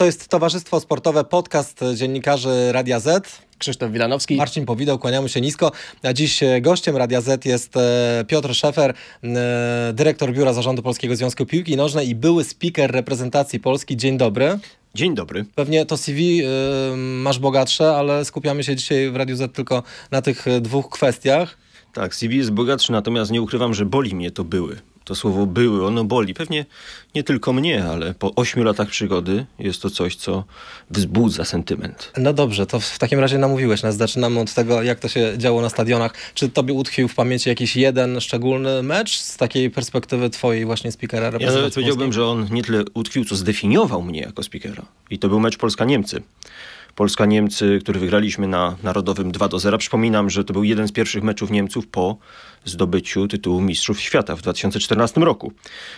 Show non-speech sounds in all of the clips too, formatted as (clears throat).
To jest Towarzystwo Sportowe, podcast dziennikarzy Radia Z. Krzysztof Wilanowski. Marcin Powido, kłaniamy się nisko. A dziś e, gościem Radia Z jest e, Piotr Szefer, e, dyrektor Biura Zarządu Polskiego Związku Piłki Nożnej i były speaker reprezentacji Polski. Dzień dobry. Dzień dobry. Pewnie to CV masz bogatsze, ale skupiamy się dzisiaj w Radiu Z tylko na tych dwóch kwestiach. Tak, CV jest bogatszy, natomiast nie ukrywam, że boli mnie to były. To słowo były, ono boli. Pewnie nie tylko mnie, ale po ośmiu latach przygody jest to coś, co wzbudza sentyment. No dobrze, to w takim razie namówiłeś nas. Zaczynamy od tego, jak to się działo na stadionach. Czy tobie utkwił w pamięci jakiś jeden szczególny mecz z takiej perspektywy twojej właśnie speakera Ja nawet powiedziałbym, że on nie tyle utkwił, co zdefiniował mnie jako speakera. I to był mecz Polska-Niemcy. Polska-Niemcy, który wygraliśmy na Narodowym 2 do 0. Przypominam, że to był jeden z pierwszych meczów Niemców po zdobyciu tytułu Mistrzów Świata w 2014 roku.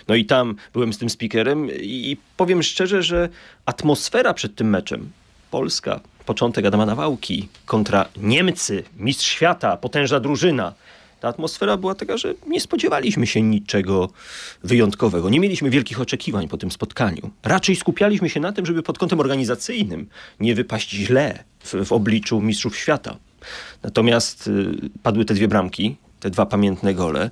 No i tam byłem z tym speakerem i powiem szczerze, że atmosfera przed tym meczem Polska, początek Adama Nawałki kontra Niemcy, mistrz świata, potężna drużyna – ta atmosfera była taka, że nie spodziewaliśmy się niczego wyjątkowego. Nie mieliśmy wielkich oczekiwań po tym spotkaniu. Raczej skupialiśmy się na tym, żeby pod kątem organizacyjnym nie wypaść źle w, w obliczu Mistrzów Świata. Natomiast y, padły te dwie bramki, te dwa pamiętne gole.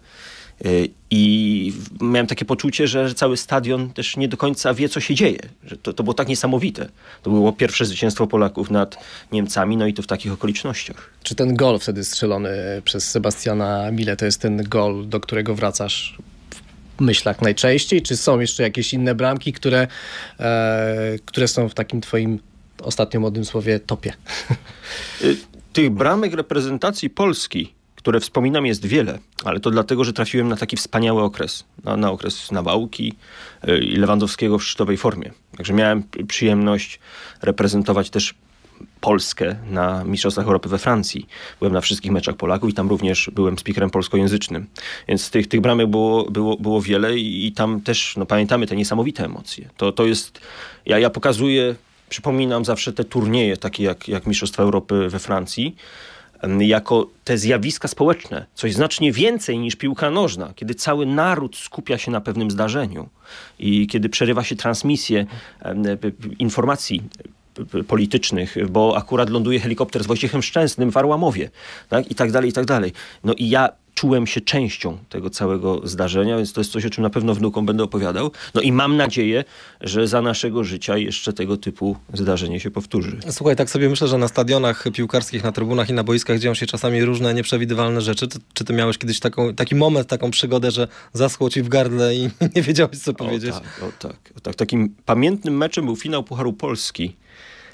I miałem takie poczucie, że cały stadion też nie do końca wie, co się dzieje. Że to, to było tak niesamowite. To było pierwsze zwycięstwo Polaków nad Niemcami, no i to w takich okolicznościach. Czy ten gol wtedy strzelony przez Sebastiana Mile to jest ten gol, do którego wracasz w myślach najczęściej? Czy są jeszcze jakieś inne bramki, które, e, które są w takim twoim ostatnio młodym słowie topie? Y, tych bramek reprezentacji Polski które wspominam jest wiele, ale to dlatego, że trafiłem na taki wspaniały okres, na, na okres nawałki y, i Lewandowskiego w szczytowej formie. Także miałem przyjemność reprezentować też Polskę na Mistrzostwach Europy we Francji. Byłem na wszystkich meczach Polaków i tam również byłem speakerem polskojęzycznym. Więc tych, tych bramek było, było, było wiele i, i tam też no, pamiętamy te niesamowite emocje. To, to jest, ja, ja pokazuję, przypominam zawsze te turnieje takie jak, jak Mistrzostwa Europy we Francji, jako te zjawiska społeczne, coś znacznie więcej niż piłka nożna, kiedy cały naród skupia się na pewnym zdarzeniu i kiedy przerywa się transmisję informacji politycznych, bo akurat ląduje helikopter z Wojciechem Szczęsnym w Arłamowie, tak? i tak dalej, i tak dalej. No i ja czułem się częścią tego całego zdarzenia, więc to jest coś, o czym na pewno wnukom będę opowiadał. No i mam nadzieję, że za naszego życia jeszcze tego typu zdarzenie się powtórzy. Słuchaj, tak sobie myślę, że na stadionach piłkarskich, na trybunach i na boiskach dzieją się czasami różne nieprzewidywalne rzeczy. Czy, czy ty miałeś kiedyś taką, taki moment, taką przygodę, że zaschło ci w gardle i (laughs) nie wiedziałeś, co powiedzieć? O tak, o tak, o tak. Takim pamiętnym meczem był finał Pucharu Polski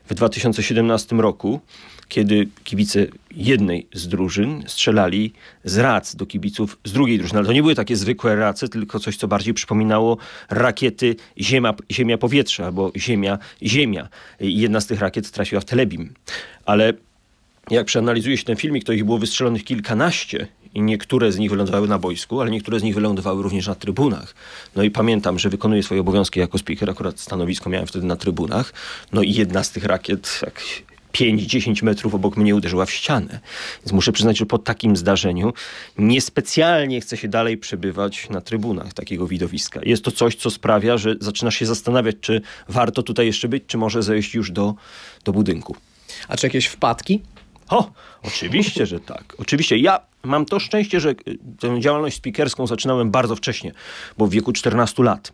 w 2017 roku kiedy kibice jednej z drużyn strzelali z rac do kibiców z drugiej drużyny. Ale to nie były takie zwykłe race, tylko coś, co bardziej przypominało rakiety ziemia-powietrze ziemia albo ziemia-ziemia. Jedna z tych rakiet trafiła w Telebim. Ale jak przeanalizuje się ten filmik, to ich było wystrzelonych kilkanaście i niektóre z nich wylądowały na boisku, ale niektóre z nich wylądowały również na trybunach. No i pamiętam, że wykonuję swoje obowiązki jako speaker, akurat stanowisko miałem wtedy na trybunach. No i jedna z tych rakiet, jak 5-10 metrów obok mnie uderzyła w ścianę. Więc muszę przyznać, że po takim zdarzeniu niespecjalnie chce się dalej przebywać na trybunach takiego widowiska. Jest to coś, co sprawia, że zaczynasz się zastanawiać, czy warto tutaj jeszcze być, czy może zejść już do, do budynku. A czy jakieś wpadki? O, oczywiście, że tak. Oczywiście. Ja mam to szczęście, że y, tę działalność speakerską zaczynałem bardzo wcześnie, bo w wieku 14 lat.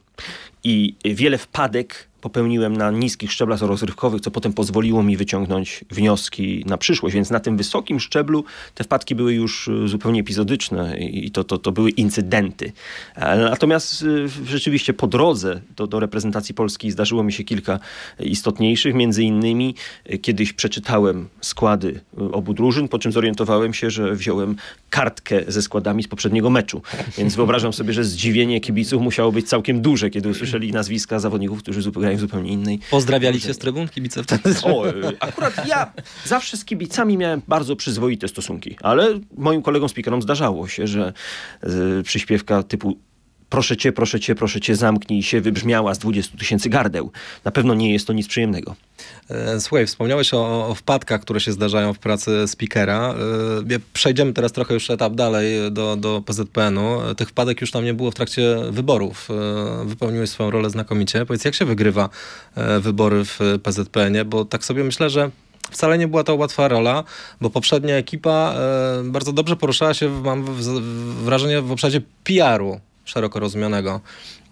I wiele wpadek popełniłem na niskich szczeblach rozrywkowych, co potem pozwoliło mi wyciągnąć wnioski na przyszłość. Więc na tym wysokim szczeblu te wpadki były już e, zupełnie epizodyczne i to, to, to były incydenty. E, natomiast e, rzeczywiście po drodze do, do reprezentacji Polski zdarzyło mi się kilka istotniejszych, między innymi kiedyś przeczytałem składy obu drużyn, po czym zorientowałem się, że wziąłem kartkę ze składami z poprzedniego meczu. Więc wyobrażam sobie, że zdziwienie kibiców musiało być całkiem duże, kiedy usłyszeli nazwiska zawodników, którzy zupełnie zupełnie innej. Pozdrawialiście z trybun kibiców wtedy? O, akurat ja zawsze z kibicami miałem bardzo przyzwoite stosunki, ale moim kolegom speakerom zdarzało się, że e, przyśpiewka typu proszę cię, proszę cię, proszę cię, zamknij się, wybrzmiała z 20 tysięcy gardeł. Na pewno nie jest to nic przyjemnego. E, słuchaj, wspomniałeś o, o wpadkach, które się zdarzają w pracy speakera. E, przejdziemy teraz trochę już etap dalej do, do PZPN-u. E, tych wpadek już tam nie było w trakcie wyborów. Wypełniłeś swoją rolę znakomicie. Powiedz, jak się wygrywa wybory w PZPN-ie? Bo tak sobie myślę, że wcale nie była to łatwa rola, bo poprzednia ekipa bardzo dobrze poruszała się, mam wrażenie, w obszarze PR-u szeroko rozumianego.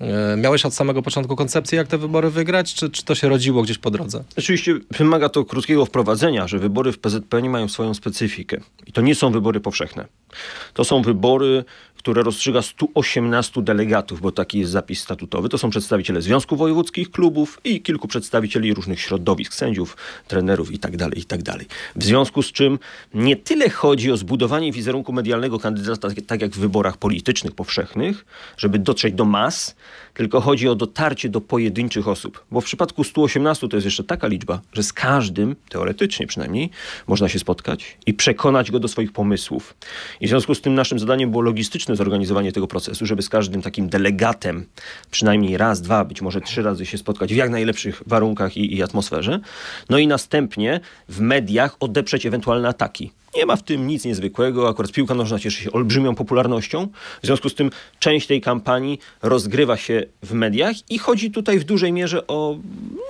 E, miałeś od samego początku koncepcję, jak te wybory wygrać, czy, czy to się rodziło gdzieś po drodze? Oczywiście wymaga to krótkiego wprowadzenia, że wybory w PZPN mają swoją specyfikę. I to nie są wybory powszechne. To są wybory które rozstrzyga 118 delegatów, bo taki jest zapis statutowy. To są przedstawiciele związków wojewódzkich, klubów i kilku przedstawicieli różnych środowisk, sędziów, trenerów itd., tak itd. Tak w związku z czym nie tyle chodzi o zbudowanie wizerunku medialnego kandydata, tak, tak jak w wyborach politycznych powszechnych, żeby dotrzeć do mas, tylko chodzi o dotarcie do pojedynczych osób. Bo w przypadku 118 to jest jeszcze taka liczba, że z każdym, teoretycznie przynajmniej, można się spotkać i przekonać go do swoich pomysłów. I w związku z tym naszym zadaniem było logistyczne zorganizowanie tego procesu, żeby z każdym takim delegatem przynajmniej raz, dwa, być może trzy razy się spotkać w jak najlepszych warunkach i, i atmosferze. No i następnie w mediach odeprzeć ewentualne ataki. Nie ma w tym nic niezwykłego. Akurat piłka nożna cieszy się olbrzymią popularnością. W związku z tym część tej kampanii rozgrywa się w mediach i chodzi tutaj w dużej mierze o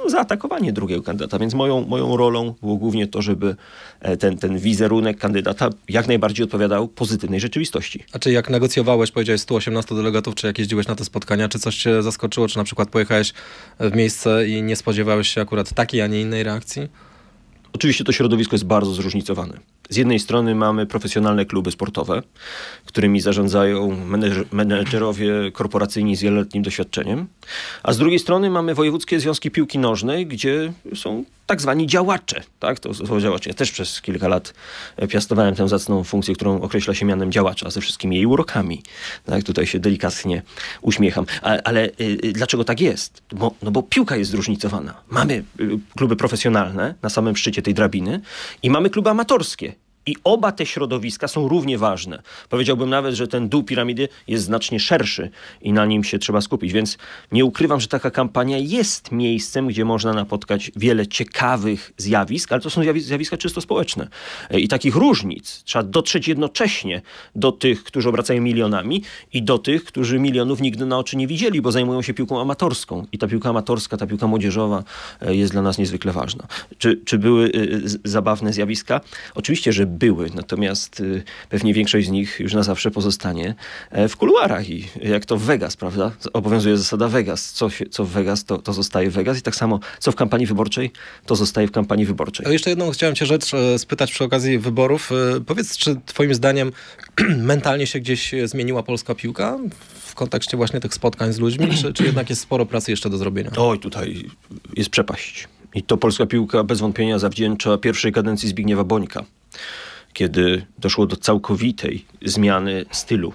no, zaatakowanie drugiego kandydata. Więc moją, moją rolą było głównie to, żeby e, ten, ten wizerunek kandydata jak najbardziej odpowiadał pozytywnej rzeczywistości. A czy jak negocjowałeś, powiedziałeś 118 delegatów, czy jak jeździłeś na te spotkania, czy coś cię zaskoczyło, czy na przykład pojechałeś e, w miejsce i nie spodziewałeś się akurat takiej, a nie innej reakcji? Oczywiście to środowisko jest bardzo zróżnicowane. Z jednej strony mamy profesjonalne kluby sportowe, którymi zarządzają menedżerowie korporacyjni z wieloletnim doświadczeniem, a z drugiej strony mamy wojewódzkie związki piłki nożnej, gdzie są tak zwani działacze. Tak? To słowo działacze. Ja też przez kilka lat e, piastowałem tę zacną funkcję, którą określa się mianem działacza, ze wszystkimi jej urokami. Tak? Tutaj się delikatnie uśmiecham. Ale, ale y, y, dlaczego tak jest? Bo, no bo piłka jest zróżnicowana. Mamy y, kluby profesjonalne na samym szczycie tej drabiny i mamy kluby amatorskie. I oba te środowiska są równie ważne. Powiedziałbym nawet, że ten dół piramidy jest znacznie szerszy i na nim się trzeba skupić. Więc nie ukrywam, że taka kampania jest miejscem, gdzie można napotkać wiele ciekawych zjawisk, ale to są zjawiska czysto społeczne. E, I takich różnic trzeba dotrzeć jednocześnie do tych, którzy obracają milionami i do tych, którzy milionów nigdy na oczy nie widzieli, bo zajmują się piłką amatorską. I ta piłka amatorska, ta piłka młodzieżowa e, jest dla nas niezwykle ważna. Czy, czy były e, zabawne zjawiska? Oczywiście, że były, natomiast y, pewnie większość z nich już na zawsze pozostanie e, w kuluarach i jak to w Vegas, prawda? Obowiązuje zasada Vegas. Co, się, co w Vegas, to, to zostaje w Vegas i tak samo, co w kampanii wyborczej, to zostaje w kampanii wyborczej. O jeszcze jedną chciałem cię rzecz e, spytać przy okazji wyborów. E, powiedz, czy twoim zdaniem (clears throat) mentalnie się gdzieś zmieniła polska piłka w kontekście właśnie tych spotkań z ludźmi, czy, czy jednak jest sporo pracy jeszcze do zrobienia? Oj, tutaj jest przepaść. I to polska piłka bez wątpienia zawdzięcza pierwszej kadencji Zbigniewa Bońka kiedy doszło do całkowitej zmiany stylu.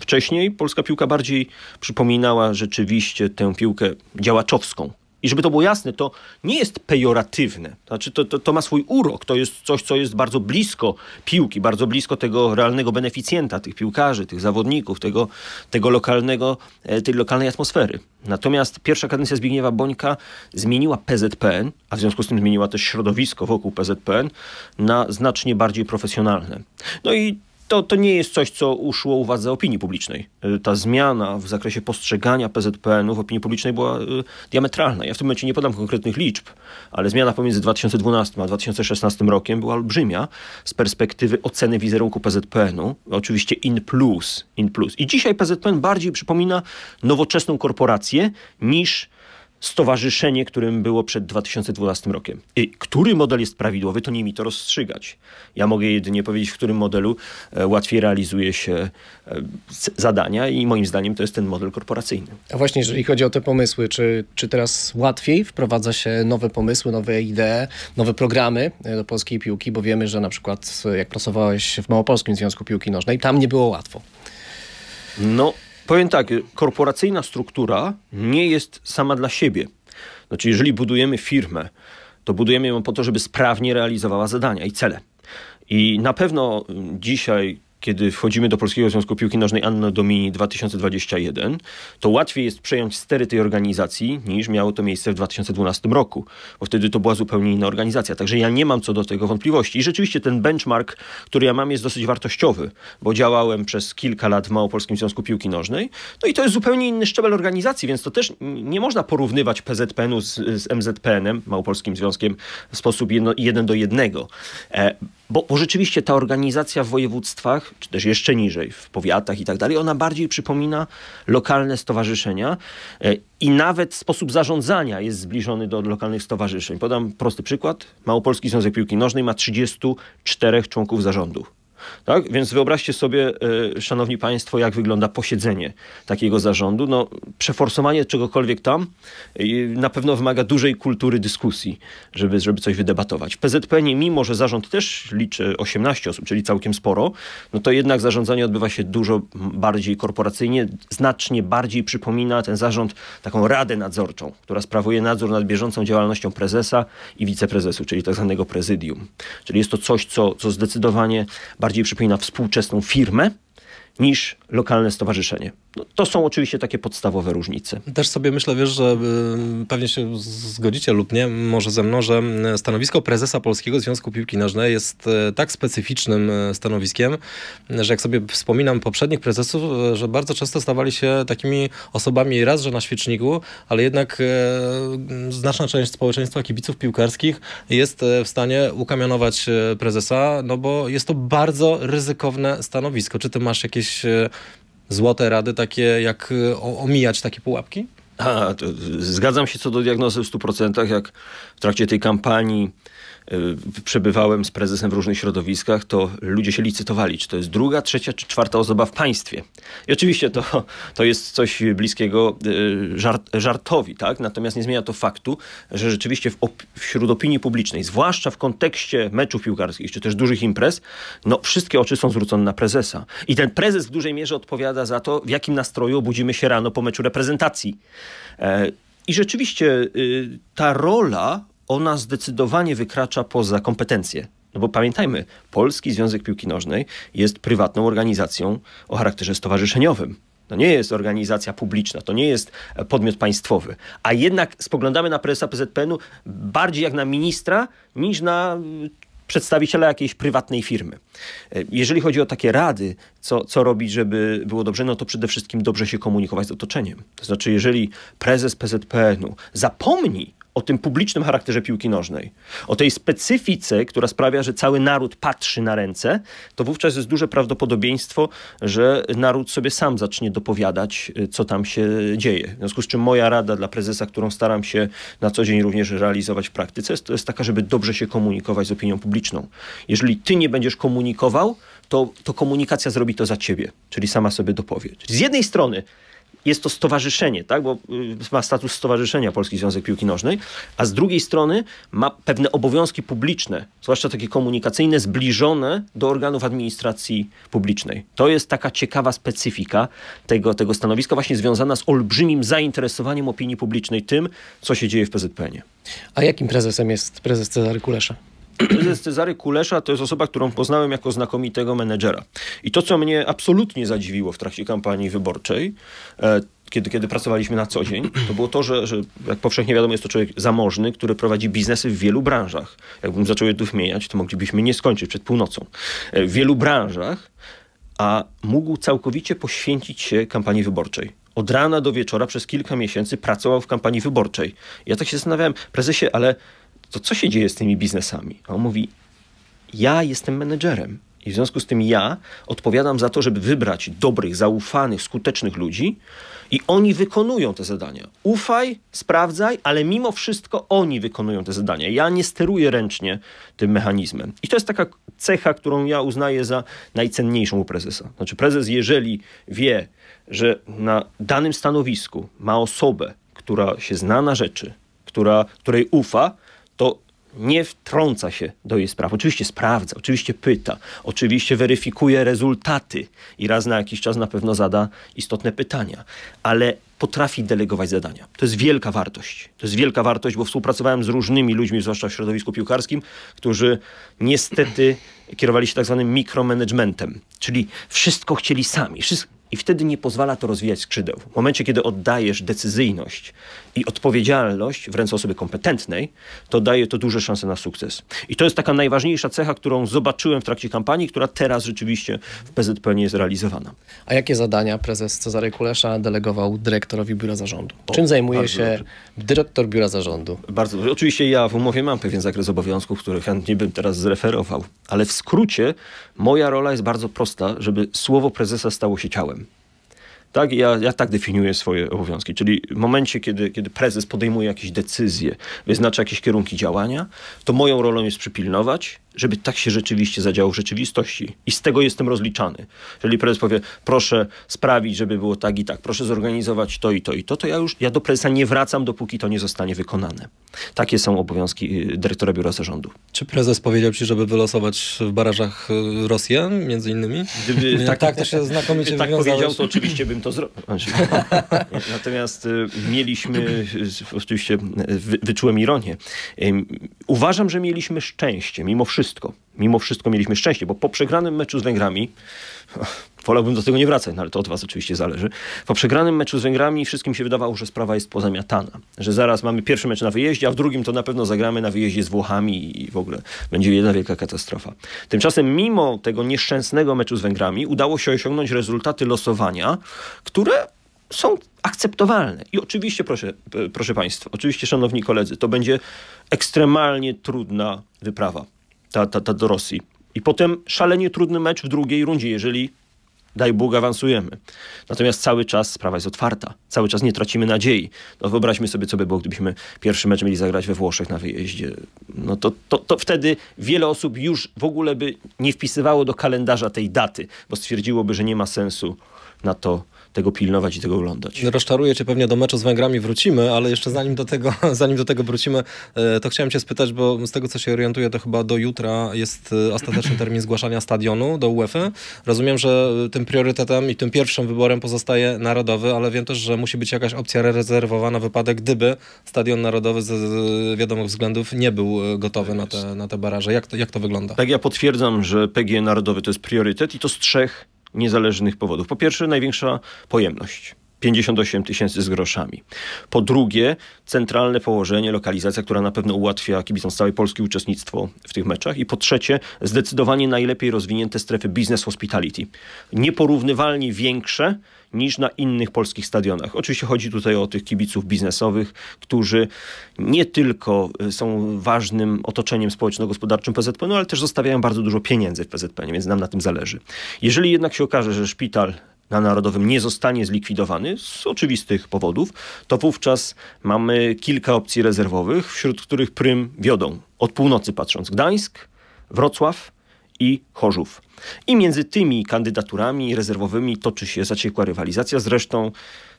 Wcześniej polska piłka bardziej przypominała rzeczywiście tę piłkę działaczowską, i żeby to było jasne, to nie jest pejoratywne. Znaczy, to, to, to, ma swój urok. To jest coś, co jest bardzo blisko piłki, bardzo blisko tego realnego beneficjenta, tych piłkarzy, tych zawodników, tego, tego lokalnego, e, tej lokalnej atmosfery. Natomiast pierwsza kadencja Zbigniewa Bońka zmieniła PZPN, a w związku z tym zmieniła też środowisko wokół PZPN, na znacznie bardziej profesjonalne. No i to, to nie jest coś, co uszło uwadze opinii publicznej. Y, ta zmiana w zakresie postrzegania PZPN-u w opinii publicznej była y, diametralna. Ja w tym momencie nie podam konkretnych liczb, ale zmiana pomiędzy 2012 a 2016 rokiem była olbrzymia z perspektywy oceny wizerunku PZPN-u. Oczywiście in plus, in plus. I dzisiaj PZPN bardziej przypomina nowoczesną korporację niż stowarzyszenie, którym było przed 2012 rokiem. I który model jest prawidłowy, to nie mi to rozstrzygać. Ja mogę jedynie powiedzieć, w którym modelu e, łatwiej realizuje się e, zadania i moim zdaniem to jest ten model korporacyjny. A właśnie, jeżeli chodzi o te pomysły, czy, czy teraz łatwiej wprowadza się nowe pomysły, nowe idee, nowe programy e, do polskiej piłki, bo wiemy, że na przykład jak pracowałeś w Małopolskim Związku Piłki Nożnej, tam nie było łatwo. No, Powiem tak, korporacyjna struktura nie jest sama dla siebie. Znaczy, jeżeli budujemy firmę, to budujemy ją po to, żeby sprawnie realizowała zadania i cele. I na pewno mm, dzisiaj kiedy wchodzimy do Polskiego Związku Piłki Nożnej Anno Domini 2021, to łatwiej jest przejąć stery tej organizacji niż miało to miejsce w 2012 roku, bo wtedy to była zupełnie inna organizacja. Także ja nie mam co do tego wątpliwości. I rzeczywiście ten benchmark, który ja mam, jest dosyć wartościowy, bo działałem przez kilka lat w Małopolskim Związku Piłki Nożnej. No i to jest zupełnie inny szczebel organizacji, więc to też nie można porównywać PZPN-u z, z MZPN-em, Małopolskim Związkiem, w sposób jedno, jeden do jednego. E, bo, bo, rzeczywiście ta organizacja w województwach, czy też jeszcze niżej, w powiatach i tak dalej, ona bardziej przypomina lokalne stowarzyszenia e, i nawet sposób zarządzania jest zbliżony do lokalnych stowarzyszeń. Podam prosty przykład. Małopolski Związek Piłki Nożnej ma 34 członków zarządu. Tak? Więc wyobraźcie sobie, e, szanowni państwo, jak wygląda posiedzenie takiego zarządu. No, przeforsowanie czegokolwiek tam e, na pewno wymaga dużej kultury dyskusji, żeby, żeby coś wydebatować. W PZPN, mimo że zarząd też liczy 18 osób, czyli całkiem sporo, no to jednak zarządzanie odbywa się dużo bardziej korporacyjnie, znacznie bardziej przypomina ten zarząd taką radę nadzorczą, która sprawuje nadzór nad bieżącą działalnością prezesa i wiceprezesu, czyli tak zwanego prezydium. Czyli jest to coś, co, co zdecydowanie bardziej bardziej przypomina współczesną firmę niż lokalne stowarzyszenie. No, to są oczywiście takie podstawowe różnice. Też sobie myślę, wiesz, że y, pewnie się zgodzicie lub nie, może ze mną, że stanowisko prezesa Polskiego Związku Piłki Nożnej jest y, tak specyficznym y, stanowiskiem, że jak sobie wspominam poprzednich prezesów, że bardzo często stawali się takimi osobami raz, że na świeczniku, ale jednak znaczna część społeczeństwa kibiców piłkarskich jest w stanie ukamienować prezesa, no bo jest to bardzo ryzykowne stanowisko. Czy ty masz jakieś złote rady takie, jak y, omijać takie pułapki? A, zgadzam się co do diagnozy w 100%. Jak w trakcie tej kampanii Y, przebywałem z prezesem w różnych środowiskach, to ludzie się licytowali, czy to jest druga, trzecia czy czwarta osoba w państwie. I oczywiście to, to jest coś bliskiego y, żart, żartowi, tak? natomiast nie zmienia to faktu, że rzeczywiście op wśród opinii publicznej, zwłaszcza w kontekście meczów piłkarskich, czy też dużych imprez, no wszystkie oczy są zwrócone na prezesa. I ten prezes w dużej mierze odpowiada za to, w jakim nastroju obudzimy się rano po meczu reprezentacji. E i rzeczywiście y, ta rola ona zdecydowanie wykracza poza kompetencje. No bo pamiętajmy, Polski Związek Piłki Nożnej jest prywatną organizacją o charakterze stowarzyszeniowym. To nie jest organizacja publiczna, to nie jest e, podmiot państwowy. A jednak spoglądamy na prezesa PZPN-u bardziej jak na ministra niż na e, przedstawiciela jakiejś prywatnej firmy. E, jeżeli chodzi o takie rady, co, co robić, żeby było dobrze, no to przede wszystkim dobrze się komunikować z otoczeniem. To znaczy, jeżeli prezes PZPN-u zapomni o tym publicznym charakterze piłki nożnej, o tej specyfice, która sprawia, że cały naród patrzy na ręce, to wówczas jest duże prawdopodobieństwo, że naród sobie sam zacznie dopowiadać, y, co tam się dzieje. W związku z czym moja rada dla prezesa, którą staram się na co dzień również realizować w praktyce, jest, to jest taka, żeby dobrze się komunikować z opinią publiczną. Jeżeli ty nie będziesz komunikował, to, to komunikacja zrobi to za ciebie, czyli sama sobie dopowie. Czyli z jednej strony jest to stowarzyszenie, tak? bo y, ma status stowarzyszenia Polski Związek Piłki Nożnej, a z drugiej strony ma pewne obowiązki publiczne, zwłaszcza takie komunikacyjne, zbliżone do organów administracji publicznej. To jest taka ciekawa specyfika tego, tego stanowiska, właśnie związana z olbrzymim zainteresowaniem opinii publicznej tym, co się dzieje w PZPN-ie. A jakim prezesem jest prezes Cezary Kulesza? Prezes Cezary Kulesza to jest osoba, którą poznałem jako znakomitego menedżera. I to, co mnie absolutnie zadziwiło w trakcie kampanii wyborczej, e, kiedy, kiedy pracowaliśmy na co dzień, to było to, że, że jak powszechnie wiadomo, jest to człowiek zamożny, który prowadzi biznesy w wielu branżach. Jakbym zaczął je tu wymieniać, to moglibyśmy nie skończyć przed północą. E, w wielu branżach, a mógł całkowicie poświęcić się kampanii wyborczej od rana do wieczora przez kilka miesięcy pracował w kampanii wyborczej. Ja tak się zastanawiałem, prezesie, ale to co się dzieje z tymi biznesami? A on mówi, ja jestem menedżerem i w związku z tym ja odpowiadam za to, żeby wybrać dobrych, zaufanych, skutecznych ludzi i oni wykonują te zadania. Ufaj, sprawdzaj, ale mimo wszystko oni wykonują te zadania. Ja nie steruję ręcznie tym mechanizmem. I to jest taka cecha, którą ja uznaję za najcenniejszą u prezesa. Znaczy prezes, jeżeli wie, że na danym stanowisku ma osobę, która się zna na rzeczy, która, której ufa, to nie wtrąca się do jej spraw. Oczywiście sprawdza, oczywiście pyta, oczywiście weryfikuje rezultaty i raz na jakiś czas na pewno zada istotne pytania, ale potrafi delegować zadania. To jest wielka wartość. To jest wielka wartość, bo współpracowałem z różnymi ludźmi, zwłaszcza w środowisku piłkarskim, którzy niestety kierowali się tak zwanym mikromanagementem, czyli wszystko chcieli sami. Wszystko i wtedy nie pozwala to rozwijać skrzydeł. W momencie, kiedy oddajesz decyzyjność i odpowiedzialność w ręce osoby kompetentnej, to daje to duże szanse na sukces. I to jest taka najważniejsza cecha, którą zobaczyłem w trakcie kampanii, która teraz rzeczywiście w nie jest realizowana. A jakie zadania prezes Cezary Kulesza delegował dyrektorowi biura zarządu? O, Czym zajmuje się dobrze. dyrektor biura zarządu? Bardzo dobrze. Oczywiście ja w umowie mam pewien zakres obowiązków, których chętnie bym teraz zreferował, ale w skrócie moja rola jest bardzo prosta, żeby słowo prezesa stało się ciałem. Tak? Ja, ja tak definiuję swoje obowiązki. Czyli w momencie, kiedy, kiedy prezes podejmuje jakieś decyzje, wyznacza jakieś kierunki działania, to moją rolą jest przypilnować, żeby tak się rzeczywiście zadziało w rzeczywistości. I z tego jestem rozliczany. Jeżeli prezes powie, proszę sprawić, żeby było tak i tak, proszę zorganizować to i to i to, to ja już ja do prezesa nie wracam, dopóki to nie zostanie wykonane. Takie są obowiązki y, dyrektora biura zarządu. Czy prezes powiedział ci, żeby wylosować w barażach y, Rosję, między innymi? Gdyby, tak, tak to się znakomicie (laughs) Tak powiedział, to oczywiście bym to zrobił. (laughs) Znaczy, (laughs) natomiast y, mieliśmy, oczywiście wyczułem ironię, uważam, że mieliśmy szczęście, mimo wszystko, wszystko, mimo wszystko mieliśmy szczęście, bo po przegranym meczu z Węgrami, (laughs) wolałbym do tego nie wracać, no ale to od was oczywiście zależy, po przegranym meczu z Węgrami wszystkim się wydawało, że sprawa jest pozamiatana, że zaraz mamy pierwszy mecz na wyjeździe, a w drugim to na pewno zagramy na wyjeździe z Włochami i w ogóle będzie jedna wielka katastrofa. Tymczasem mimo tego nieszczęsnego meczu z Węgrami udało się osiągnąć rezultaty losowania, które są akceptowalne. I oczywiście, proszę, proszę Państwa, oczywiście, szanowni koledzy, to będzie ekstremalnie trudna wyprawa ta, ta, ta do Rosji. I potem szalenie trudny mecz w drugiej rundzie, jeżeli daj Bóg, awansujemy. Natomiast cały czas sprawa jest otwarta. Cały czas nie tracimy nadziei. No wyobraźmy sobie, co by było, gdybyśmy pierwszy mecz mieli zagrać we Włoszech na wyjeździe. No to, to, to wtedy wiele osób już w ogóle by nie wpisywało do kalendarza tej daty, bo stwierdziłoby, że nie ma sensu na to tego pilnować i tego oglądać. Rozczaruję cię pewnie do meczu z Węgrami wrócimy, ale jeszcze zanim do tego, (laughs) zanim do tego wrócimy, e, to chciałem cię spytać, bo z tego co się orientuję, to chyba do jutra jest e, ostateczny (clears throat) termin zgłaszania stadionu do UEFA. Rozumiem, że tym priorytetem i tym pierwszym wyborem pozostaje narodowy, ale wiem też, że musi być jakaś opcja rezerwowana na wypadek, gdyby stadion narodowy z wiadomych względów nie był e, gotowy na tak te, na te baraże. Jak to, jak to wygląda? Tak, ja potwierdzam, że PG Narodowy to jest priorytet i to z trzech niezależnych powodów. Po pierwsze, największa pojemność. 58 tysięcy z groszami. Po drugie, centralne położenie, lokalizacja, która na pewno ułatwia kibicom z całej Polski uczestnictwo w tych meczach. I po trzecie, zdecydowanie najlepiej rozwinięte strefy business hospitality. Nieporównywalnie większe niż na innych polskich stadionach. Oczywiście chodzi tutaj o tych kibiców biznesowych, którzy nie tylko y, są ważnym otoczeniem społeczno-gospodarczym PZPN-u, no, ale też zostawiają bardzo dużo pieniędzy w PZPN-ie, więc nam na tym zależy. Jeżeli jednak się okaże, że szpital na Narodowym nie zostanie zlikwidowany z oczywistych powodów, to wówczas mamy kilka opcji rezerwowych, wśród których prym wiodą od północy patrząc Gdańsk, Wrocław, i Chorzów. I między tymi kandydaturami rezerwowymi toczy się zaciekła rywalizacja. Zresztą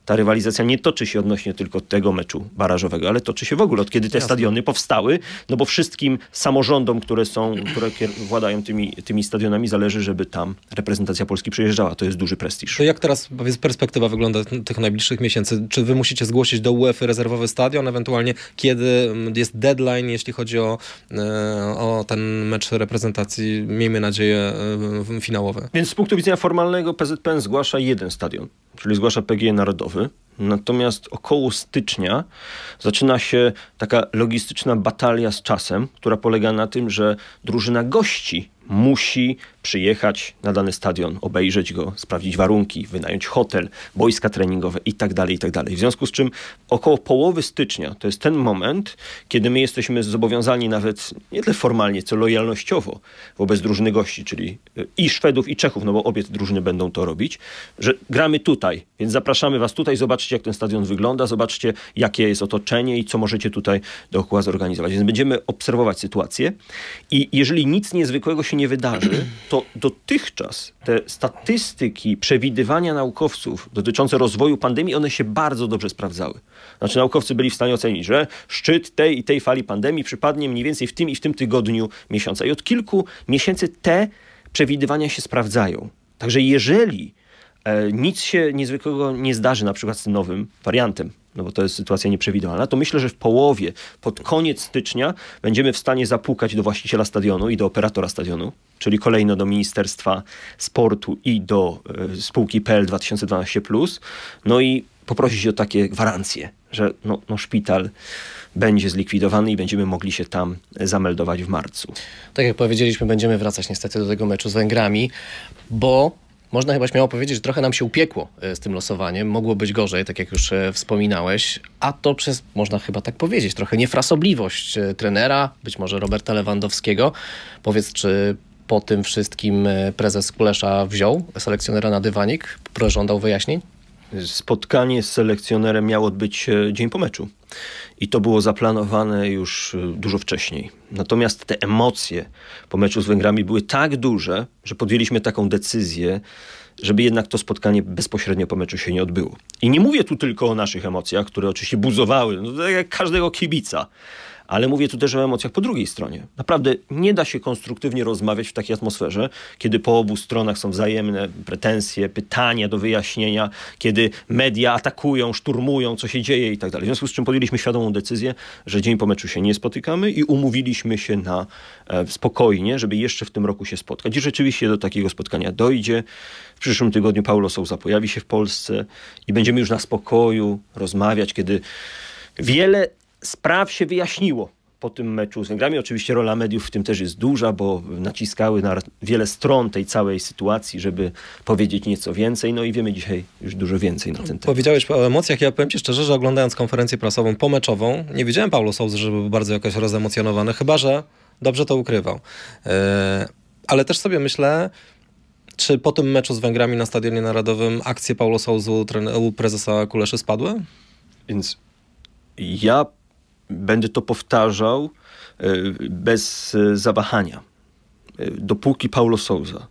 ta rywalizacja nie toczy się odnośnie tylko tego meczu barażowego, ale toczy się w ogóle od kiedy te Jasne. stadiony powstały, no bo wszystkim samorządom, które są, które władają tymi, tymi stadionami, zależy, żeby tam reprezentacja Polski przyjeżdżała. To jest duży prestiż. To jak teraz perspektywa wygląda tych najbliższych miesięcy? Czy wy musicie zgłosić do UEFA rezerwowy stadion, ewentualnie kiedy mm, jest deadline, jeśli chodzi o, e, o ten mecz reprezentacji, miejmy nadzieję, e, finałowy? Więc z punktu widzenia formalnego PZPN zgłasza jeden stadion, czyli zgłasza PG Narodowy Einzelwürfe Natomiast około stycznia zaczyna się taka logistyczna batalia z czasem, która polega na tym, że drużyna gości musi przyjechać na dany stadion, obejrzeć go, sprawdzić warunki, wynająć hotel, boiska treningowe itd., tak itd. Tak w związku z czym około połowy stycznia to jest ten moment, kiedy my jesteśmy zobowiązani nawet nie tyle formalnie, co lojalnościowo wobec drużyny gości, czyli e, i Szwedów, i Czechów, no bo obie te drużyny będą to robić, że gramy tutaj, więc zapraszamy was tutaj, zobaczcie zobaczcie, jak ten stadion wygląda, zobaczcie, jakie jest otoczenie i co możecie tutaj dookoła zorganizować. Więc będziemy obserwować sytuację i jeżeli nic niezwykłego się nie wydarzy, to dotychczas te statystyki przewidywania naukowców dotyczące rozwoju pandemii, one się bardzo dobrze sprawdzały. Znaczy naukowcy byli w stanie ocenić, że szczyt tej i tej fali pandemii przypadnie mniej więcej w tym i w tym tygodniu miesiąca. I od kilku miesięcy te przewidywania się sprawdzają. Także jeżeli E, nic się niezwykłego nie zdarzy na przykład z tym nowym wariantem, no bo to jest sytuacja nieprzewidywalna, to myślę, że w połowie, pod koniec stycznia będziemy w stanie zapukać do właściciela stadionu i do operatora stadionu, czyli kolejno do Ministerstwa Sportu i do e, spółki PL 2012+, no i poprosić o takie gwarancje, że no, no, szpital będzie zlikwidowany i będziemy mogli się tam zameldować w marcu. Tak jak powiedzieliśmy, będziemy wracać niestety do tego meczu z Węgrami, bo można chyba śmiało powiedzieć, że trochę nam się upiekło e, z tym losowaniem. Mogło być gorzej, tak jak już e, wspominałeś, a to przez, można chyba tak powiedzieć, trochę niefrasobliwość e, trenera, być może Roberta Lewandowskiego. Powiedz, czy po tym wszystkim prezes Kulesza wziął selekcjonera na dywanik, żądał wyjaśnień? Spotkanie z selekcjonerem miało odbyć się dzień po meczu i to było zaplanowane już y, dużo wcześniej. Natomiast te emocje po meczu z Węgrami były tak duże, że podjęliśmy taką decyzję, żeby jednak to spotkanie bezpośrednio po meczu się nie odbyło. I nie mówię tu tylko o naszych emocjach, które oczywiście buzowały, no, tak jak każdego kibica, ale mówię tu też o emocjach po drugiej stronie. Naprawdę nie da się konstruktywnie rozmawiać w takiej atmosferze, kiedy po obu stronach są wzajemne pretensje, pytania do wyjaśnienia, kiedy media atakują, szturmują, co się dzieje i tak dalej. W związku z czym podjęliśmy świadomą decyzję, że dzień po meczu się nie spotykamy i umówiliśmy się na e, spokojnie, żeby jeszcze w tym roku się spotkać. I rzeczywiście do takiego spotkania dojdzie. W przyszłym tygodniu Paulo Souza pojawi się w Polsce i będziemy już na spokoju rozmawiać, kiedy wiele spraw się wyjaśniło po tym meczu z Węgrami. Oczywiście rola mediów w tym też jest duża, bo naciskały na wiele stron tej całej sytuacji, żeby powiedzieć nieco więcej. No i wiemy dzisiaj już dużo więcej na ten temat. Powiedziałeś o emocjach. Ja powiem ci szczerze, że oglądając konferencję prasową pomeczową, nie widziałem Paulo Souza, żeby był bardzo jakoś rozemocjonowany, chyba że dobrze to ukrywał. E, ale też sobie myślę, czy po tym meczu z Węgrami na Stadionie Narodowym akcje Paulo Souza u prezesa Kuleszy spadły? Więc ja Będę to powtarzał e, bez e, zawahania. E, dopóki Paulo Souza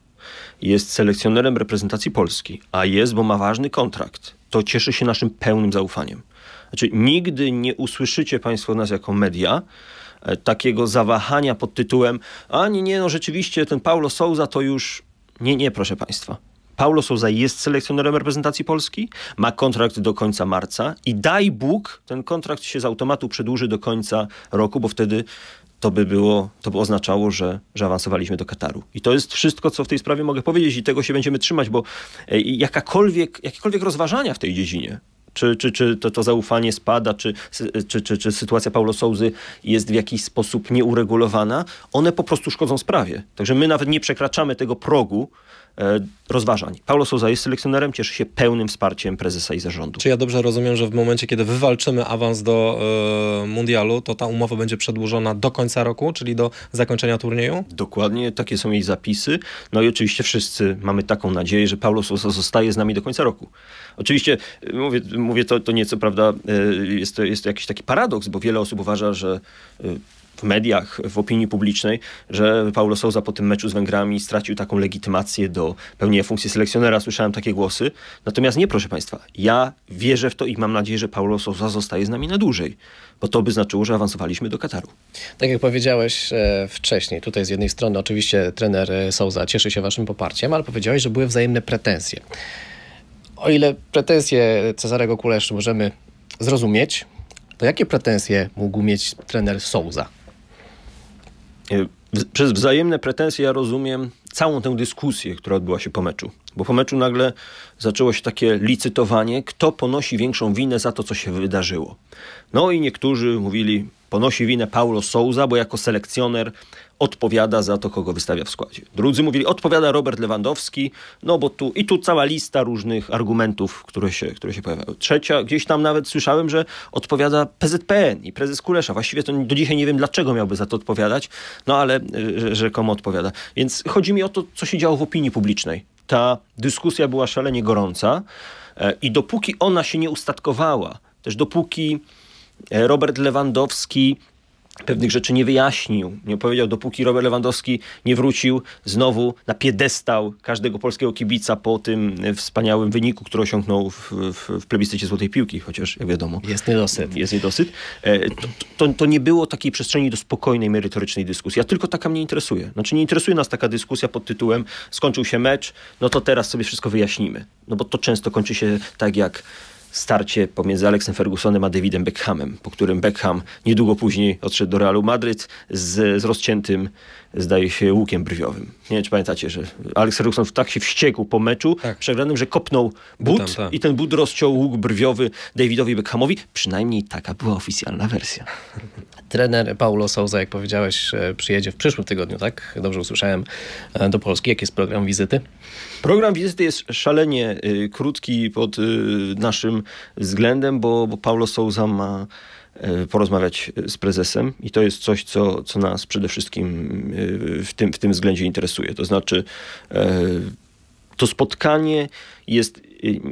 jest selekcjonerem reprezentacji Polski, a jest, bo ma ważny kontrakt, to cieszy się naszym pełnym zaufaniem. Znaczy, nigdy nie usłyszycie Państwo nas jako media takiego zawahania pod tytułem: A nie, nie, no rzeczywiście ten Paulo Souza to już. Nie, nie, proszę Państwa. Paulo Souza jest selekcjonerem reprezentacji Polski, ma kontrakt do końca marca i daj Bóg, ten kontrakt się z automatu przedłuży do końca roku, bo wtedy to by było, to by oznaczało, że, że awansowaliśmy do Kataru. I to jest wszystko, co w tej sprawie mogę powiedzieć i tego się będziemy trzymać, bo e, jakakolwiek, jakiekolwiek rozważania w tej dziedzinie czy, czy, czy to, to zaufanie spada, czy, czy, czy, czy sytuacja Paulo Souzy jest w jakiś sposób nieuregulowana, one po prostu szkodzą sprawie. Także my nawet nie przekraczamy tego progu, E, rozważań. Paulo Souza jest selekcjonerem, cieszy się pełnym wsparciem prezesa i zarządu. Czy ja dobrze rozumiem, że w momencie, kiedy wywalczymy awans do y, mundialu, to ta umowa będzie przedłużona do końca roku, czyli do zakończenia turnieju? Dokładnie, takie są jej zapisy. No i oczywiście wszyscy mamy taką nadzieję, że Paulo Souza zostaje z nami do końca roku. Oczywiście, e, mówię, mówię to, to nieco, prawda, jest to, jest to jakiś taki paradoks, bo wiele osób uważa, że y, w mediach, w opinii publicznej, że Paulo Souza po tym meczu z Węgrami stracił taką legitymację do pełnienia funkcji selekcjonera. Słyszałem takie głosy. Natomiast nie, proszę Państwa, ja wierzę w to i mam nadzieję, że Paulo Souza zostaje z nami na dłużej, bo to by znaczyło, że awansowaliśmy do Kataru. Tak jak powiedziałeś e, wcześniej, tutaj z jednej strony oczywiście trener e, Souza cieszy się Waszym poparciem, ale powiedziałeś, że były wzajemne pretensje. O ile pretensje Cezarego Kuleszy możemy zrozumieć, to jakie pretensje mógł mieć trener Souza? E, przez wzajemne pretensje ja rozumiem całą tę dyskusję, która odbyła się po meczu. Bo po meczu nagle zaczęło się takie licytowanie, kto ponosi większą winę za to, co się wydarzyło. No i niektórzy mówili, ponosi winę Paulo Souza, bo jako selekcjoner odpowiada za to, kogo wystawia w składzie. Drudzy mówili, odpowiada Robert Lewandowski, no bo tu i tu cała lista różnych argumentów, które się, które się pojawiają. Trzecia, gdzieś tam nawet słyszałem, że odpowiada PZPN i prezes Kulesza. Właściwie to do dzisiaj nie wiem, dlaczego miałby za to odpowiadać, no ale rzekomo odpowiada. Więc chodzi mi o to, co się działo w opinii publicznej. Ta dyskusja była szalenie gorąca e, i dopóki ona się nie ustatkowała, też dopóki E, Robert Lewandowski pewnych rzeczy nie wyjaśnił, nie powiedział, dopóki Robert Lewandowski nie wrócił znowu na piedestał każdego polskiego kibica po tym e, wspaniałym wyniku, który osiągnął w, w, w plebiscycie Złotej Piłki, chociaż jak wiadomo. Jest niedosyt. Jest niedosyt. To, e, to, to, nie było takiej przestrzeni do spokojnej, merytorycznej dyskusji, a tylko taka mnie interesuje. Znaczy nie interesuje nas taka dyskusja pod tytułem skończył się mecz, no to teraz sobie wszystko wyjaśnimy. No bo to często kończy się tak jak starcie pomiędzy Alexem Fergusonem a Davidem Beckhamem, po którym Beckham niedługo później odszedł do Realu Madryt z, z rozciętym, zdaje się, łukiem brwiowym. Nie wiem, czy pamiętacie, że Alex Ferguson tak się wściekł po meczu tak. przegranym, że kopnął but Butem, tak. i ten but rozciął łuk brwiowy Davidowi Beckhamowi. Przynajmniej taka była oficjalna wersja. (laughs) Trener Paulo Souza, jak powiedziałeś, e, przyjedzie w przyszłym tygodniu, tak? Dobrze usłyszałem, e, do Polski. Jaki jest program wizyty? Program wizyty jest szalenie y, krótki pod y, naszym względem, bo, bo Paulo Souza ma E, porozmawiać z prezesem i to jest coś, co, co nas przede wszystkim e, w tym, w tym względzie interesuje. To znaczy, e, to spotkanie jest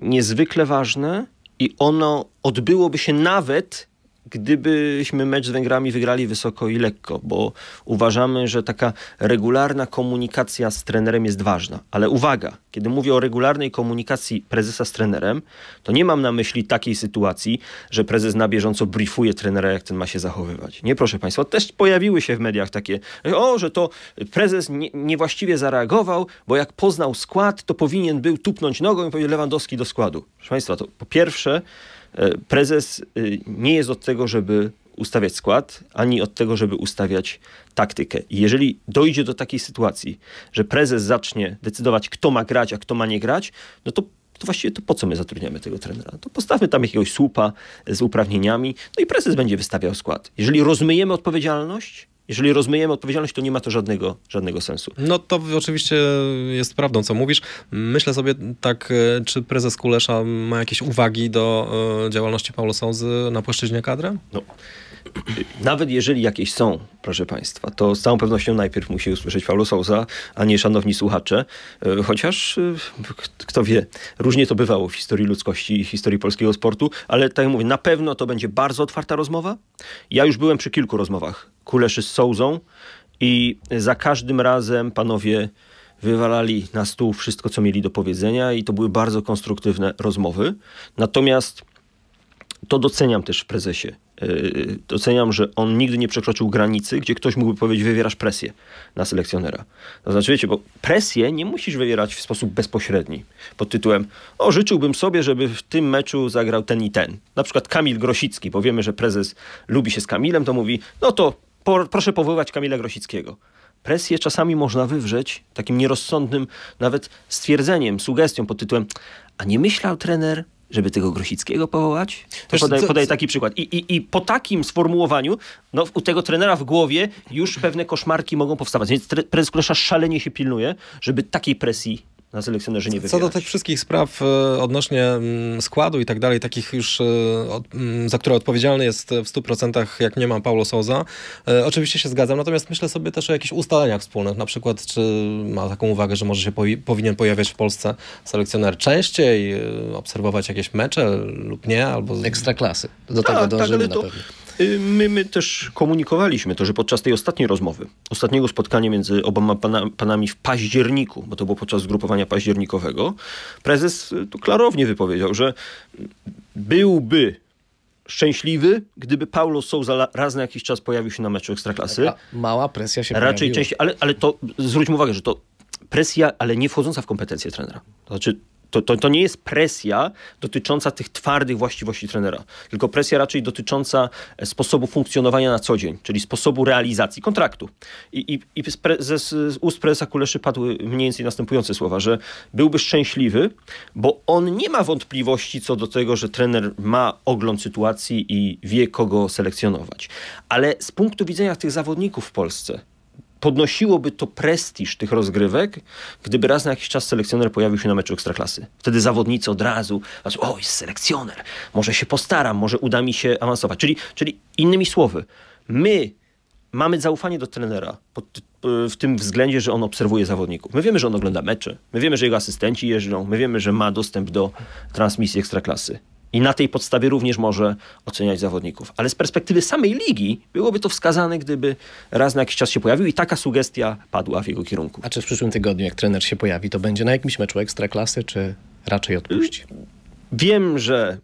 niezwykle ważne i ono odbyłoby się nawet gdybyśmy mecz z Węgrami wygrali wysoko i lekko, bo uważamy, że taka regularna komunikacja z trenerem jest ważna. Ale uwaga, kiedy mówię o regularnej komunikacji prezesa z trenerem, to nie mam na myśli takiej sytuacji, że prezes na bieżąco briefuje trenera, jak ten ma się zachowywać. Nie, proszę Państwa, też pojawiły się w mediach takie, o, że to prezes nie, niewłaściwie zareagował, bo jak poznał skład, to powinien był tupnąć nogą i powiedzieć Lewandowski do składu. Proszę Państwa, to po pierwsze, E, prezes e, nie jest od tego, żeby ustawiać skład, ani od tego, żeby ustawiać taktykę. I jeżeli dojdzie do takiej sytuacji, że prezes zacznie decydować, kto ma grać, a kto ma nie grać, no to to właściwie to po co my zatrudniamy tego trenera? To postawmy tam jakiegoś słupa z uprawnieniami, no i prezes będzie wystawiał skład. Jeżeli rozmyjemy odpowiedzialność, jeżeli rozmyjemy odpowiedzialność, to nie ma to żadnego, żadnego sensu. No to oczywiście jest prawdą, co mówisz. Myślę sobie tak, e, czy prezes Kulesza ma jakieś uwagi do e, działalności Paulo Souza na płaszczyźnie kadry? No. Nawet jeżeli jakieś są, proszę Państwa, to z całą pewnością najpierw musi usłyszeć Paulo Souza, a nie szanowni słuchacze. E, chociaż, kto wie, różnie to bywało w historii ludzkości i historii polskiego sportu, ale tak jak mówię, na pewno to będzie bardzo otwarta rozmowa. Ja już byłem przy kilku rozmowach kuleszy z sołzą i za każdym razem panowie wywalali na stół wszystko, co mieli do powiedzenia i to były bardzo konstruktywne rozmowy. Natomiast to doceniam też w prezesie. E, doceniam, że on nigdy nie przekroczył granicy, gdzie ktoś mógłby powiedzieć, wywierasz presję na selekcjonera. To znaczy, wiecie, bo presję nie musisz wywierać w sposób bezpośredni pod tytułem, o, życzyłbym sobie, żeby w tym meczu zagrał ten i ten. Na przykład Kamil Grosicki, bo wiemy, że prezes lubi się z Kamilem, to mówi, no to proszę powoływać Kamila Grosickiego. Presję czasami można wywrzeć takim nierozsądnym nawet stwierdzeniem, sugestią pod tytułem a nie myślał trener, żeby tego Grosickiego powołać? To podaję, podaję, taki przykład. I, i, I po takim sformułowaniu no, u tego trenera w głowie już pewne koszmarki mogą powstawać. Więc prezes Kulesza szalenie się pilnuje, żeby takiej presji na selekcjonerzy nie wybierasz. Co do tych wszystkich spraw e, odnośnie mm, składu i tak dalej, takich już, e, mm, za które odpowiedzialny jest e, w 100%, jak nie ma Paulo Souza, oczywiście się zgadzam, natomiast myślę sobie też o jakichś ustaleniach wspólnych, na przykład czy ma taką uwagę, że może się powinien pojawiać w Polsce selekcjoner częściej, obserwować jakieś mecze lub nie, albo... Ekstra klasy, do tak, tego tak, dążymy tak, to... na pewno. Y, my, my też komunikowaliśmy to, że podczas tej ostatniej rozmowy, ostatniego spotkania między oboma pana, panami w październiku, bo to było podczas zgrupowania październikowego, prezes y, tu klarownie wypowiedział, że byłby szczęśliwy, gdyby Paulo Souza raz na jakiś czas pojawił się na meczu Ekstraklasy. Taka mała presja się Raczej pojawiła. częściej, ale, ale to zwróćmy uwagę, że to presja, ale nie wchodząca w kompetencje trenera. To znaczy to, to, to nie jest presja dotycząca tych twardych właściwości trenera, tylko presja raczej dotycząca e, sposobu funkcjonowania na co dzień, czyli sposobu realizacji kontraktu. I, i, i z, z ust prezesa Kuleszy padły mniej więcej następujące słowa, że byłby szczęśliwy, bo on nie ma wątpliwości co do tego, że trener ma ogląd sytuacji i wie, kogo selekcjonować. Ale z punktu widzenia tych zawodników w Polsce, podnosiłoby to prestiż tych rozgrywek, gdyby raz na jakiś czas selekcjoner pojawił się na meczu Ekstraklasy. Wtedy zawodnicy od razu, o, jest selekcjoner, może się postaram, może uda mi się awansować. Czyli, czyli innymi słowy, my mamy zaufanie do trenera w tym względzie, że on obserwuje zawodników. My wiemy, że on ogląda mecze, my wiemy, że jego asystenci jeżdżą, my wiemy, że ma dostęp do transmisji ekstraklasy. I na tej podstawie również może oceniać zawodników. Ale z perspektywy samej ligi byłoby to wskazane, gdyby raz na jakiś czas się pojawił i taka sugestia padła w jego kierunku. A czy w przyszłym tygodniu, jak trener się pojawi, to będzie na jakimś meczu ekstraklasy, czy raczej odpuści? Wiem, że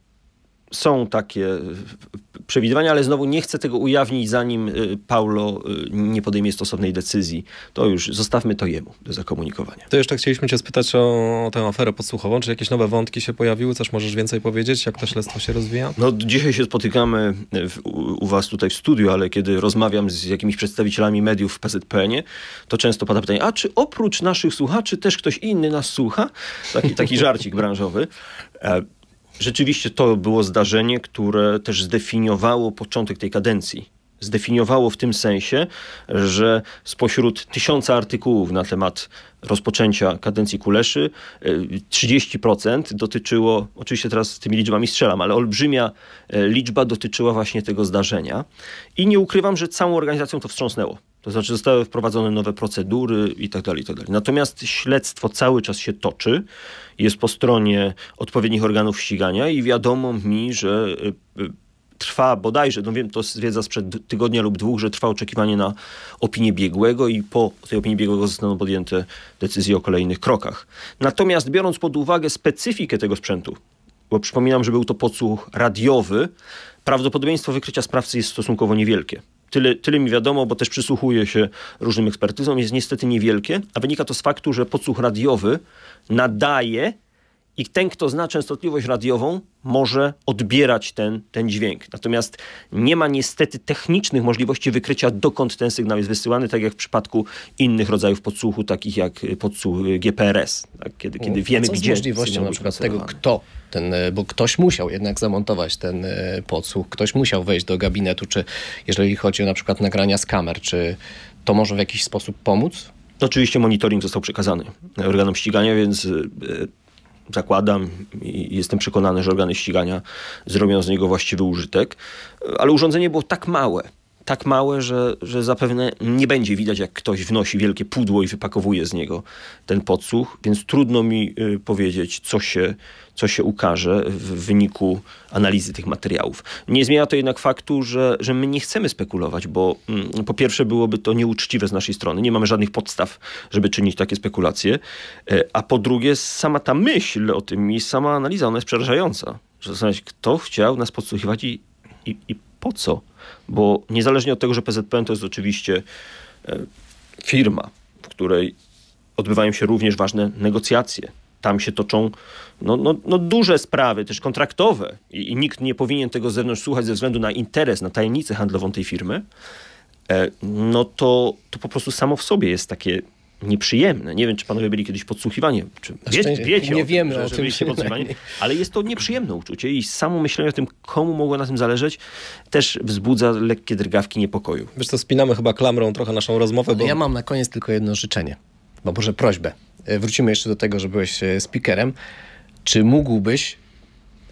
są takie e, przewidywania, ale znowu nie chcę tego ujawnić, zanim e, Paulo e, nie podejmie stosownej decyzji. To już zostawmy to jemu do zakomunikowania. To jeszcze chcieliśmy cię spytać o, tę aferę podsłuchową. Czy jakieś nowe wątki się pojawiły? Coś możesz więcej powiedzieć? Jak to śledztwo się rozwija? No dzisiaj się spotykamy w, u was tutaj w studiu, ale kiedy rozmawiam z jakimiś przedstawicielami mediów w PZPN-ie, to często pada pytanie, a czy oprócz naszych słuchaczy też ktoś inny nas słucha? Taki, taki (laughs) żarcik branżowy. Rzeczywiście to było zdarzenie, które też zdefiniowało początek tej kadencji zdefiniowało w tym sensie, że spośród tysiąca artykułów na temat rozpoczęcia kadencji Kuleszy 30% dotyczyło, oczywiście teraz z tymi liczbami strzelam, ale olbrzymia e, liczba dotyczyła właśnie tego zdarzenia. I nie ukrywam, że całą organizacją to wstrząsnęło. To znaczy zostały wprowadzone nowe procedury i tak dalej, i tak dalej. Natomiast śledztwo cały czas się toczy, jest po stronie odpowiednich organów ścigania i wiadomo mi, że e, e, trwa bodajże, no wiem, to zwiedza sprzed tygodnia lub dwóch, że trwa oczekiwanie na opinię biegłego i po tej opinii biegłego zostaną podjęte decyzje o kolejnych krokach. Natomiast biorąc pod uwagę specyfikę tego sprzętu, bo przypominam, że był to podsłuch radiowy, prawdopodobieństwo wykrycia sprawcy jest stosunkowo niewielkie. Tyle, tyle mi wiadomo, bo też przysłuchuję się różnym ekspertyzom, jest niestety niewielkie, a wynika to z faktu, że podsłuch radiowy nadaje i ten, kto zna częstotliwość radiową, może odbierać ten, ten dźwięk. Natomiast nie ma niestety technicznych możliwości wykrycia, dokąd ten sygnał jest wysyłany, tak jak w przypadku innych rodzajów podsłuchu, takich jak y, podsłuch y, GPRS, tak? kiedy, kiedy mm. wiemy, gdzie. Z możliwością na przykład tego, kto ten, e, bo ktoś musiał jednak zamontować ten e, podsłuch, ktoś musiał wejść do gabinetu, czy jeżeli chodzi o na przykład nagrania z kamer, czy to może w jakiś sposób pomóc? Oczywiście monitoring został przekazany organom ścigania, więc e, zakładam i jestem przekonany, że organy ścigania zrobią z niego właściwy użytek, ale urządzenie było tak małe, tak małe, że, że zapewne nie będzie widać, jak ktoś wnosi wielkie pudło i wypakowuje z niego ten podsłuch, więc trudno mi y, powiedzieć, co się, co się ukaże w wyniku analizy tych materiałów. Nie zmienia to jednak faktu, że, że my nie chcemy spekulować, bo mm, po pierwsze byłoby to nieuczciwe z naszej strony, nie mamy żadnych podstaw, żeby czynić takie spekulacje, e, a po drugie sama ta myśl o tym i sama analiza, ona jest przerażająca. Że w znaczy, kto chciał nas podsłuchiwać i, i, i po co? Bo niezależnie od tego, że PZPN to jest oczywiście e, firma, w której odbywają się również ważne negocjacje. Tam się toczą no, no, no duże sprawy, też kontraktowe, I, i nikt nie powinien tego z zewnątrz słuchać ze względu na interes, na tajemnicę handlową tej firmy. E, no to, to po prostu samo w sobie jest takie nieprzyjemne. Nie wiem, czy panowie byli kiedyś podsłuchiwani, czy wie, wiecie nie o wiemy tym, o tym, podsłuchiwani, ale jest to nieprzyjemne uczucie i samo myślenie o tym, komu mogło na tym zależeć, też wzbudza lekkie drgawki niepokoju. Wiesz co, spinamy chyba klamrą trochę naszą rozmowę, bo... Ja mam na koniec tylko jedno życzenie, bo może prośbę. E, wrócimy jeszcze do tego, że byłeś e, speakerem. Czy mógłbyś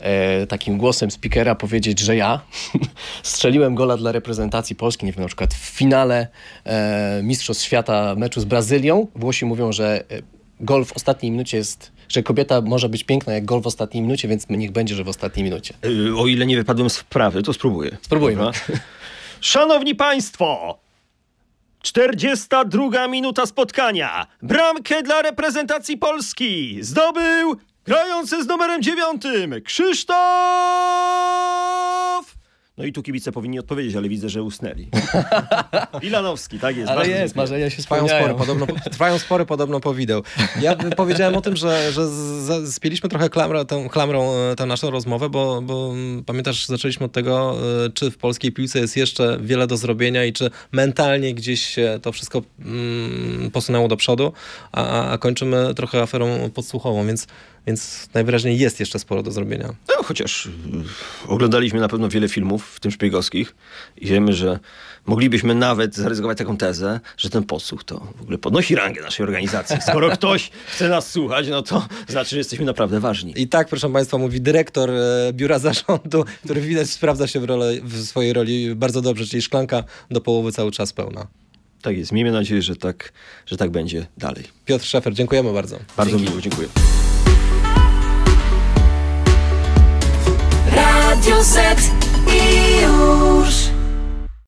e, takim głosem speakera powiedzieć, że ja (laughs) strzeliłem gola dla reprezentacji Polski, nie wiem, na przykład w finale e, Mistrzostw Świata meczu z Brazylią. Włosi mówią, że e, gol w ostatniej minucie jest że kobieta może być piękna jak gol w ostatniej minucie, więc niech będzie, że w ostatniej minucie. E, o ile nie wypadłem z prawy, to spróbuję. Spróbujmy. (laughs) Szanowni Państwo! 42 minuta spotkania. Bramkę dla reprezentacji Polski zdobył grający z numerem dziewiątym Krzysztof! No i tu kibice powinni odpowiedzieć, ale widzę, że usnęli. (laughs) Ilanowski, tak jest. Ale jest, marzenia się trwają spory, podobno, trwają spory podobno po wideo. Ja powiedziałem o tym, że, że spieliśmy trochę klamrę, tą, klamrą e, tę naszą rozmowę, bo, bo mm, pamiętasz, zaczęliśmy od tego, e, czy w polskiej piłce jest jeszcze wiele do zrobienia i czy mentalnie gdzieś to wszystko mm, posunęło do przodu, a, a kończymy trochę aferą podsłuchową, więc więc najwyraźniej jest jeszcze sporo do zrobienia. No, chociaż y, oglądaliśmy na pewno wiele filmów, w tym szpiegowskich, i wiemy, że moglibyśmy nawet zaryzykować taką tezę, że ten podsłuch to w ogóle podnosi rangę naszej organizacji. Skoro (laughs) ktoś chce nas słuchać, no to znaczy, że jesteśmy naprawdę ważni. I tak, proszę Państwa, mówi dyrektor e, biura zarządu, który widać sprawdza się w, role, w swojej roli bardzo dobrze, czyli szklanka do połowy cały czas pełna. Tak jest. Miejmy nadzieję, że tak, że tak będzie dalej. Piotr Szefer, dziękujemy bardzo. Bardzo miło, dziękuję. Radio e News.